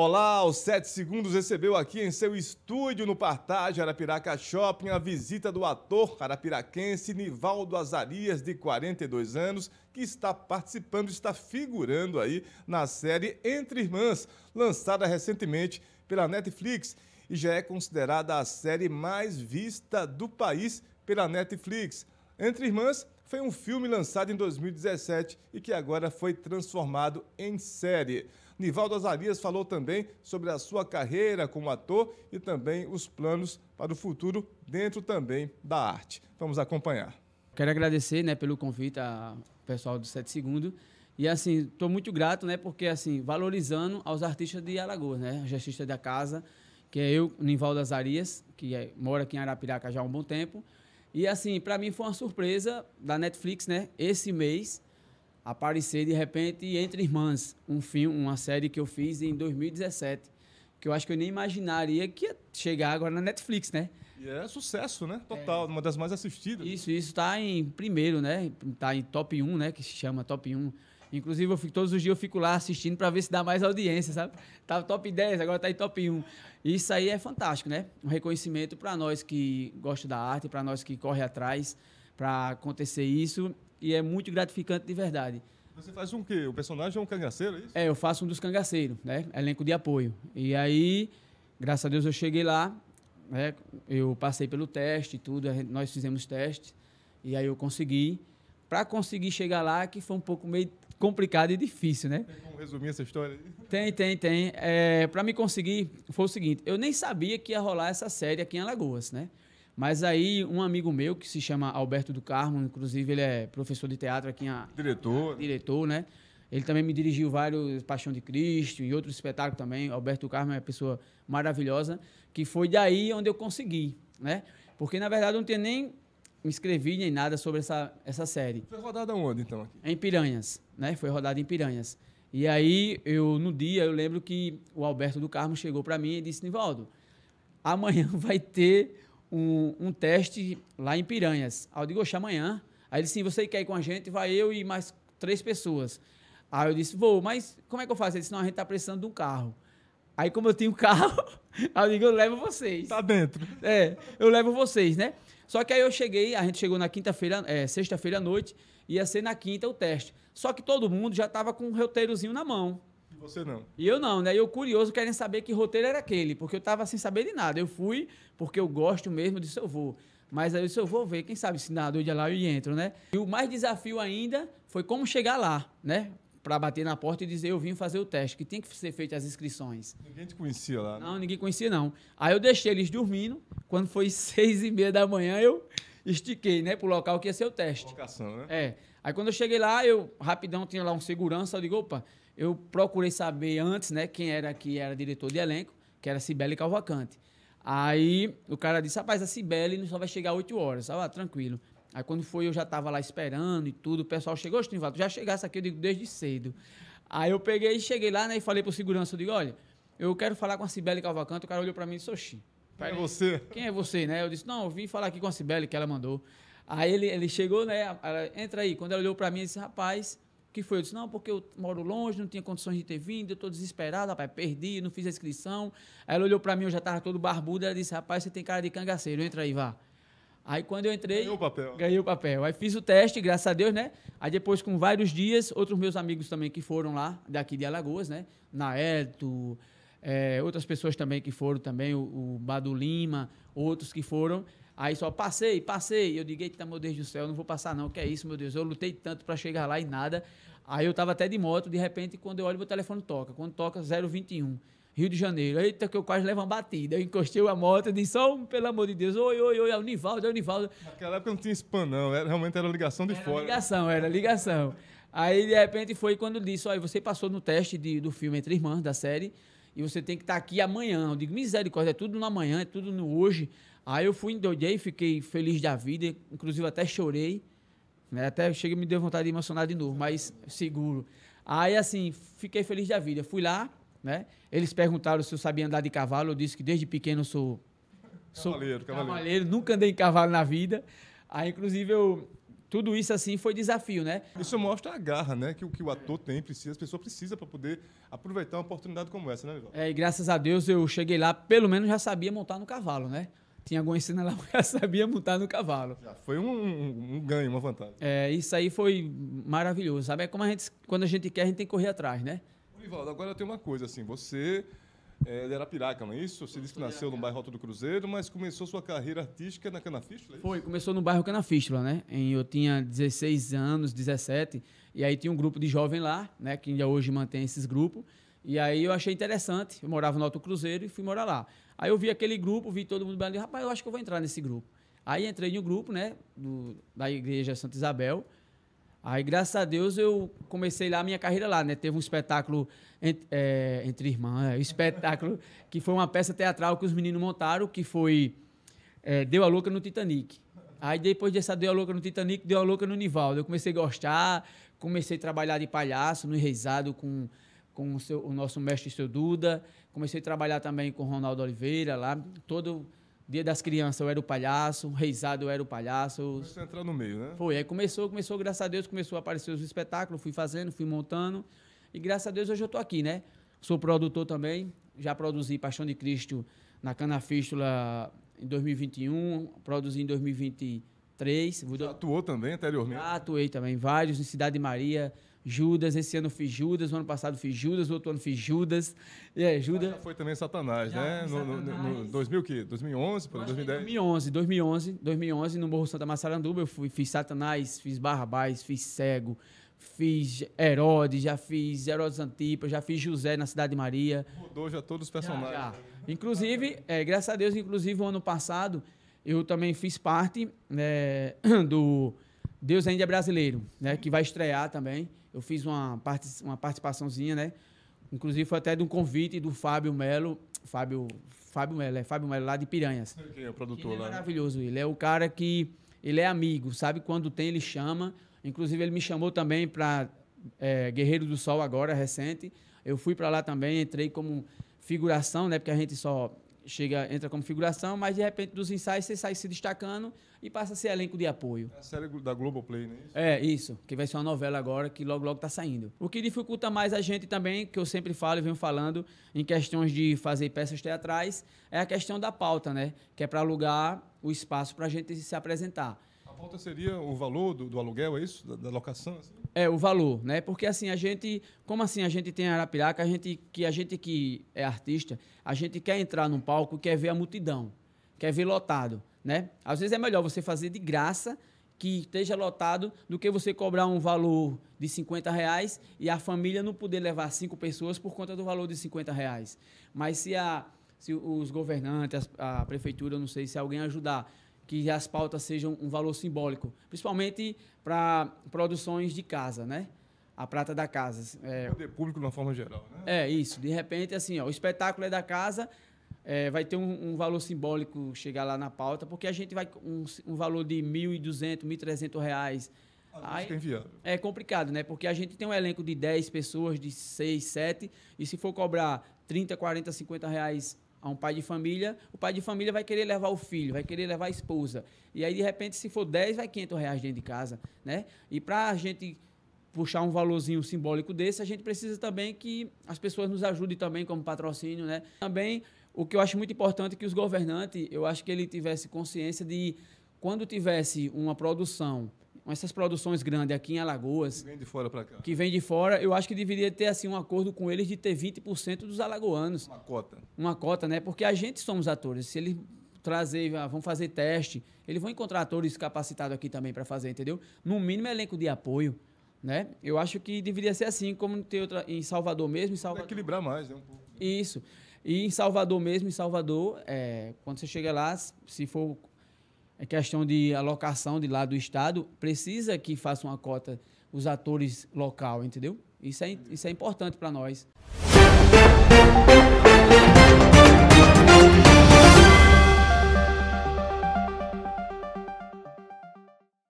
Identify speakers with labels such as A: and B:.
A: Olá, aos 7 segundos recebeu aqui em seu estúdio no Partage Arapiraca Shopping a visita do ator arapiraquense Nivaldo Azarias, de 42 anos, que está participando, está figurando aí na série Entre Irmãs, lançada recentemente pela Netflix e já é considerada a série mais vista do país pela Netflix. Entre Irmãs foi um filme lançado em 2017 e que agora foi transformado em série. Nivaldo Azarias falou também sobre a sua carreira como ator e também os planos para o futuro dentro também da arte. Vamos acompanhar. Quero agradecer né, pelo convite ao pessoal do 7 Segundo. E assim, estou muito grato, né? Porque assim, valorizando aos artistas de Alagoas, né? Os artistas da casa, que é eu, Nivaldo Azarias, que é, mora aqui em Arapiraca já há um bom tempo. E assim, para mim foi uma surpresa da Netflix, né? Esse mês aparecer de repente entre irmãs, um filme, uma série que eu fiz em 2017, que eu acho que eu nem imaginaria que ia chegar agora na Netflix, né? E é sucesso, né? Total, é. uma das mais assistidas. Isso, isso está em primeiro, né? Está em top 1, né? Que se chama top 1. Inclusive, eu fico, todos os dias eu fico lá assistindo para ver se dá mais audiência, sabe? Tava tá top 10, agora está em top 1. Isso aí é fantástico, né? Um reconhecimento para nós que gostam da arte, para nós que corre atrás para acontecer isso e é muito gratificante de verdade. Você faz um quê? O personagem é um cangaceiro, é isso? É, eu faço um dos cangaceiros, né? Elenco de apoio. E aí, graças a Deus, eu cheguei lá, né? Eu passei pelo teste e tudo, nós fizemos teste, e aí eu consegui. Para conseguir chegar lá, que foi um pouco meio complicado e difícil, né? Tem como resumir essa história? Tem, tem, tem. É, para me conseguir, foi o seguinte: eu nem sabia que ia rolar essa série aqui em Alagoas, né? Mas aí um amigo meu que se chama Alberto do Carmo, inclusive ele é professor de teatro aqui em diretor, a, ah, diretor, né? Ele também me dirigiu vários Paixão de Cristo e outros espetáculos também. Alberto do Carmo é uma pessoa maravilhosa, que foi daí onde eu consegui, né? Porque na verdade eu não tinha nem me inscrevi nem nada sobre essa, essa série. Foi rodada onde então? Aqui? Em Piranhas, né? Foi rodada em Piranhas. E aí eu no dia eu lembro que o Alberto do Carmo chegou para mim e disse: "Nivaldo, amanhã vai ter um, um teste lá em Piranhas. Aí eu digo, oxe, amanhã. Aí ele disse, você quer ir com a gente? Vai eu e mais três pessoas. Aí eu disse, vou, mas como é que eu faço? Ele disse, não, a gente está precisando de um carro. Aí como eu tenho um carro, aí eu digo, eu levo vocês. Tá dentro. É, eu levo vocês, né? Só que aí eu cheguei, a gente chegou na quinta-feira, é, sexta-feira à noite, ia ser na quinta o teste. Só que todo mundo já estava com um roteirozinho na mão. Você não. E eu não, né? E eu curioso, querem saber que roteiro era aquele, porque eu tava sem saber de nada. Eu fui porque eu gosto mesmo, disse eu vou. Mas aí eu eu vou ver, quem sabe se na doida lá eu entro, né? E o mais desafio ainda foi como chegar lá, né? Para bater na porta e dizer, eu vim fazer o teste, que tem que ser feito as inscrições. Ninguém te conhecia lá, né? Não, ninguém conhecia, não. Aí eu deixei eles dormindo, quando foi seis e meia da manhã, eu estiquei, né? Pro local que ia ser o teste. Locação, né? É. Aí quando eu cheguei lá, eu rapidão tinha lá um segurança, eu digo, opa, eu procurei saber antes, né, quem era que era diretor de elenco, que era Cibele Calvacante. Aí o cara disse, rapaz, a Cibele só vai chegar 8 horas. Ah, tranquilo. Aí quando foi, eu já estava lá esperando e tudo. O pessoal chegou, Estrinvato, já chegasse aqui, eu digo, desde cedo. Aí eu peguei e cheguei lá, né, e falei pro segurança, eu digo, olha, eu quero falar com a Cibele Calvacante. O cara olhou para mim e disse, oxi. Quem é você? Quem é você, né? Eu disse, não, eu vim falar aqui com a Cibele, que ela mandou. Aí ele, ele chegou, né, ela, entra aí. Quando ela olhou para mim, eu disse, rapaz que foi? Eu disse, não, porque eu moro longe, não tinha condições de ter vindo, eu estou desesperado, rapaz, perdi, não fiz a inscrição. Aí ela olhou para mim, eu já estava todo barbudo, ela disse, rapaz, você tem cara de cangaceiro, entra aí, vá. Aí quando eu entrei... Ganhei o papel. Ganhei o papel. Aí fiz o teste, graças a Deus, né? Aí depois, com vários dias, outros meus amigos também que foram lá, daqui de Alagoas, né? Naelto, é, outras pessoas também que foram também, o, o Badu Lima, outros que foram... Aí só passei, passei. Eu digo, eita, meu Deus do céu, eu não vou passar não, que é isso, meu Deus. Eu lutei tanto para chegar lá e nada. Aí eu estava até de moto, de repente, quando eu olho, meu telefone toca. Quando toca, 021. Rio de Janeiro. Eita, que eu quase levo uma batida. Eu encostei a moto e disse, oh, pelo amor de Deus, oi, oi, oi, é o Nivaldo, é o Nivaldo. Naquela época não tinha spam, não. Era, realmente era ligação de era fora. ligação, era ligação. Aí, de repente, foi quando ele disse, olha, você passou no teste de, do filme Entre Irmãs, da série, e você tem que estar tá aqui amanhã. Eu digo, misericórdia, é tudo na manhã, é tudo no hoje. Aí eu fui, endoidei, fiquei feliz da vida, inclusive até chorei. Né? Até cheguei me deu vontade de emocionar de novo, mas seguro. Aí, assim, fiquei feliz da vida. Fui lá, né? Eles perguntaram se eu sabia andar de cavalo. Eu disse que desde pequeno eu sou. Sou cavaleiro, cavaleiro. cavaleiro, nunca andei em cavalo na vida. Aí, inclusive, eu tudo isso assim foi desafio, né? Isso mostra a garra, né? Que o que o ator tem, precisa, as pessoas precisam para poder aproveitar uma oportunidade como essa, né, Ivaldo? É, e graças a Deus eu cheguei lá, pelo menos já sabia montar no cavalo, né? Tinha alguma cenas lá que eu já sabia montar no cavalo. Já foi um, um, um, ganho, uma vantagem. É, isso aí foi maravilhoso, sabe? É como a gente, quando a gente quer, a gente tem que correr atrás, né? Ivaldo, agora tem uma coisa, assim, você é, ele era piraca, não é isso? Você disse que nasceu no bairro Alto do Cruzeiro, mas começou sua carreira artística na Canafístula? É Foi, começou no bairro Canafístula, né? Em, eu tinha 16 anos, 17, e aí tinha um grupo de jovem lá, né? Que ainda hoje mantém esses grupos. E aí eu achei interessante, eu morava no Alto Cruzeiro e fui morar lá. Aí eu vi aquele grupo, vi todo mundo bem ali, rapaz, eu acho que eu vou entrar nesse grupo. Aí entrei no grupo, né? Do, da Igreja Santa Isabel, Aí, graças a Deus, eu comecei lá a minha carreira lá, né? Teve um espetáculo entre, é, entre irmãs, é, espetáculo que foi uma peça teatral que os meninos montaram, que foi é, Deu a Louca no Titanic. Aí, depois dessa Deu a Louca no Titanic, Deu a Louca no Nivaldo. Eu comecei a gostar, comecei a trabalhar de palhaço no Enraizado com, com o, seu, o nosso mestre, seu Duda. Comecei a trabalhar também com Ronaldo Oliveira lá, todo Dia das Crianças eu era o palhaço, Reisado eu era o palhaço. a entrou no meio, né? Foi, aí começou, começou, graças a Deus, começou a aparecer os espetáculos, fui fazendo, fui montando. E graças a Deus hoje eu tô aqui, né? Sou produtor também, já produzi Paixão de Cristo na Cana Fístula em 2021, produzi em 2023. Já atuou também anteriormente? Já atuei também, vários, em Cidade Maria, Judas, esse ano fiz Judas, o ano passado fiz Judas, o outro ano fiz Judas. E aí, Judas... Já foi também Satanás, já, né? No, Satanás. No, no, 2000 que? 2011, por 2010? 2011, 2011, 2011, no Morro Santa Massaranduba, eu fui, fiz Satanás, fiz Barrabás, fiz Cego, fiz Herodes, já fiz Herodes Antipas, já fiz José na Cidade de Maria. Mudou já todos os personagens. Já, já. Inclusive, é, graças a Deus, inclusive o ano passado, eu também fiz parte né, do Deus ainda é brasileiro, né? Que vai estrear também. Eu fiz uma, parte, uma participaçãozinha, né? Inclusive foi até de um convite do Fábio Melo. Fábio, Fábio Melo, é Fábio Melo lá de Piranhas. Que é o produtor ele é lá? É maravilhoso, ele é o cara que ele é amigo, sabe? Quando tem, ele chama. Inclusive, ele me chamou também para é, Guerreiro do Sol agora, recente. Eu fui para lá também, entrei como figuração, né? Porque a gente só chega, entra como figuração, mas de repente dos ensaios você sai se destacando e passa a ser elenco de apoio. É a série da Globoplay, né? É, isso. Que vai ser uma novela agora que logo, logo tá saindo. O que dificulta mais a gente também, que eu sempre falo e venho falando em questões de fazer peças teatrais, é a questão da pauta, né? Que é para alugar o espaço para a gente se apresentar pauta seria o valor do, do aluguel, é isso? Da, da locação? Assim? É, o valor, né? Porque assim, a gente. Como assim a gente tem Arapiraca, a gente que, a gente que é artista, a gente quer entrar num palco, quer ver a multidão, quer ver lotado. Né? Às vezes é melhor você fazer de graça que esteja lotado do que você cobrar um valor de 50 reais e a família não poder levar cinco pessoas por conta do valor de 50 reais. Mas se, a, se os governantes, a prefeitura, não sei se alguém ajudar, que as pautas sejam um valor simbólico, principalmente para produções de casa, né? A prata da casa. É, poder público de uma forma geral, né? É, isso. De repente, assim, ó, o espetáculo é da casa, é, vai ter um, um, valor simbólico chegar lá na pauta, porque a gente vai um, um valor de R$ 1.200, R$ 1.300. Reais. Ah, é Aí, é complicado, né? Porque a gente tem um elenco de 10 pessoas, de 6, 7, e se for cobrar 30, 40, 50 reais a um pai de família, o pai de família vai querer levar o filho, vai querer levar a esposa. E aí, de repente, se for 10, vai 500 reais dentro de casa, né? E para a gente puxar um valorzinho simbólico desse, a gente precisa também que as pessoas nos ajudem também como patrocínio, né? Também, o que eu acho muito importante é que os governantes, eu acho que ele tivesse consciência de, quando tivesse uma produção essas produções grandes aqui em Alagoas. Que vem de fora para cá. Que vem de fora, eu acho que deveria ter assim um acordo com eles de ter 20% dos alagoanos. Uma cota. Uma cota, né? Porque a gente somos atores. Se eles trazer, ah, vão fazer teste, eles vão encontrar atores capacitados aqui também para fazer, entendeu? No mínimo elenco de apoio, né? Eu acho que deveria ser assim, como tem outra em Salvador mesmo, em Salvador. equilibrar mais, né, um pouco. Isso. E em Salvador mesmo, em Salvador, é, quando você chega lá, se for a é questão de alocação de lá do Estado, precisa que faça uma cota os atores local, entendeu? Isso é, isso é importante para nós.